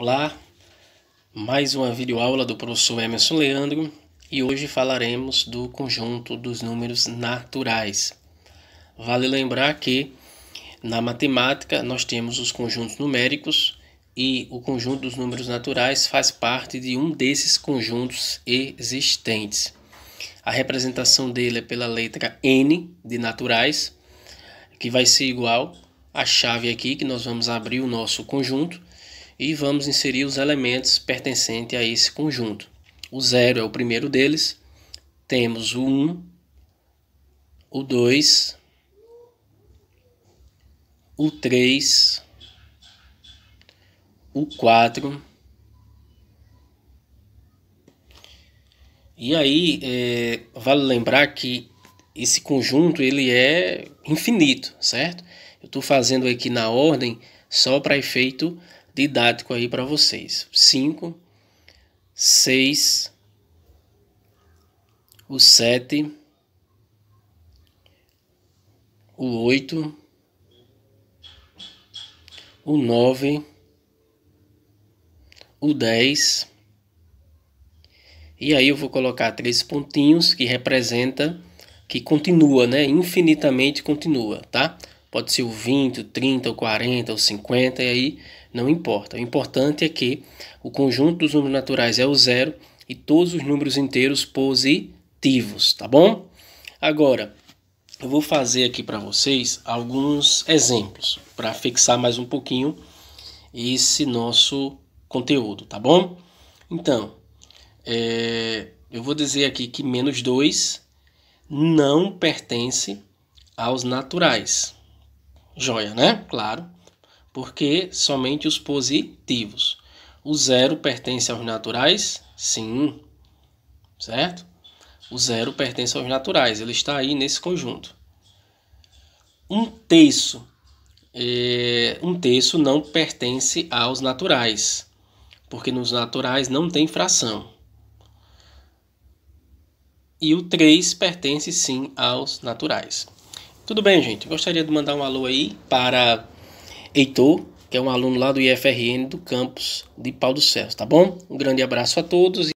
Olá, mais uma videoaula do professor Emerson Leandro e hoje falaremos do conjunto dos números naturais. Vale lembrar que na matemática nós temos os conjuntos numéricos e o conjunto dos números naturais faz parte de um desses conjuntos existentes. A representação dele é pela letra N de naturais, que vai ser igual à chave aqui que nós vamos abrir o nosso conjunto e vamos inserir os elementos pertencentes a esse conjunto. O zero é o primeiro deles, temos o 1, um, o 2, o 3, o 4. E aí, é, vale lembrar que esse conjunto ele é infinito, certo? Eu estou fazendo aqui na ordem só para efeito didático aí para vocês. 5, 6, o 7, o 8, o 9, o 10. E aí eu vou colocar três pontinhos que representa que continua, né? Infinitamente continua, tá? pode ser o 20, o 30, o 40, o 50, e aí não importa. O importante é que o conjunto dos números naturais é o zero e todos os números inteiros positivos, tá bom? Agora, eu vou fazer aqui para vocês alguns exemplos para fixar mais um pouquinho esse nosso conteúdo, tá bom? Então, é, eu vou dizer aqui que menos 2 não pertence aos naturais joia, né? Claro, porque somente os positivos. O zero pertence aos naturais? Sim, certo? O zero pertence aos naturais, ele está aí nesse conjunto. Um terço, é, um terço não pertence aos naturais, porque nos naturais não tem fração. E o 3 pertence sim aos naturais. Tudo bem, gente? Gostaria de mandar um alô aí para Heitor, que é um aluno lá do IFRN do campus de Pau dos Céu, tá bom? Um grande abraço a todos.